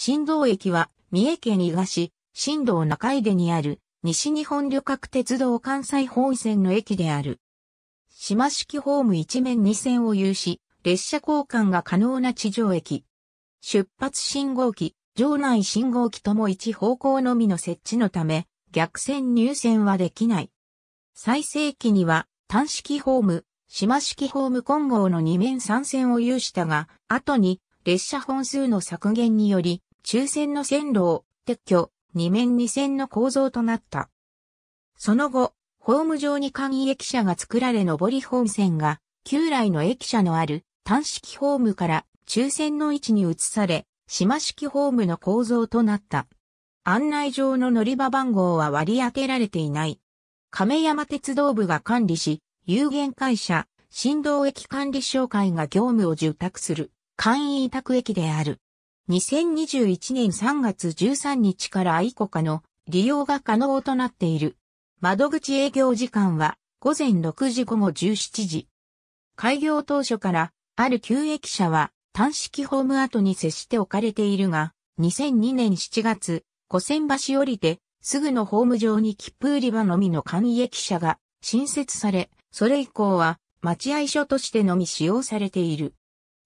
新道駅は、三重県伊賀市、新道中井出にある、西日本旅客鉄道関西本線の駅である。島式ホーム一面2線を有し、列車交換が可能な地上駅。出発信号機、場内信号機とも一方向のみの設置のため、逆線入線はできない。最盛期には、単式ホーム、島式ホーム混合の2面3線を有したが、後に、列車本数の削減により、中線の線路を撤去、2面2線の構造となった。その後、ホーム上に簡易駅舎が作られ上り本線が旧来の駅舎のある単式ホームから中線の位置に移され、島式ホームの構造となった。案内上の乗り場番号は割り当てられていない。亀山鉄道部が管理し、有限会社、振動駅管理商会が業務を受託する、簡易委託駅である。2021年3月13日からアイコカの利用が可能となっている。窓口営業時間は午前6時午後17時。開業当初からある旧駅舎は単式ホーム跡に接して置かれているが、2002年7月、古仙橋降りてすぐのホーム上に切符売り場のみの簡易駅舎が新設され、それ以降は待合所としてのみ使用されている。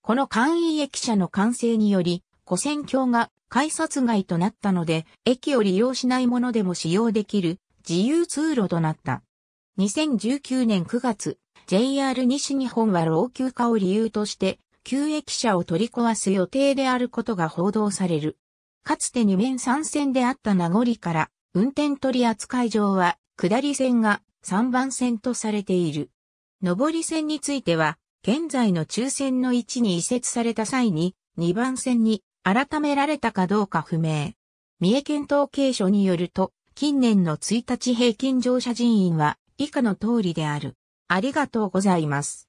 この簡易駅舎の完成により、古戦橋が改札外となったので、駅を利用しないものでも使用できる自由通路となった。2019年9月、JR 西日本は老朽化を理由として、旧駅舎を取り壊す予定であることが報道される。かつて2面3線であった名残から、運転取扱上は、下り線が3番線とされている。上り線については、現在の中線の位置に移設された際に、2番線に改められたかどうか不明。三重県統計所によると、近年の1日平均乗車人員は以下の通りである。ありがとうございます。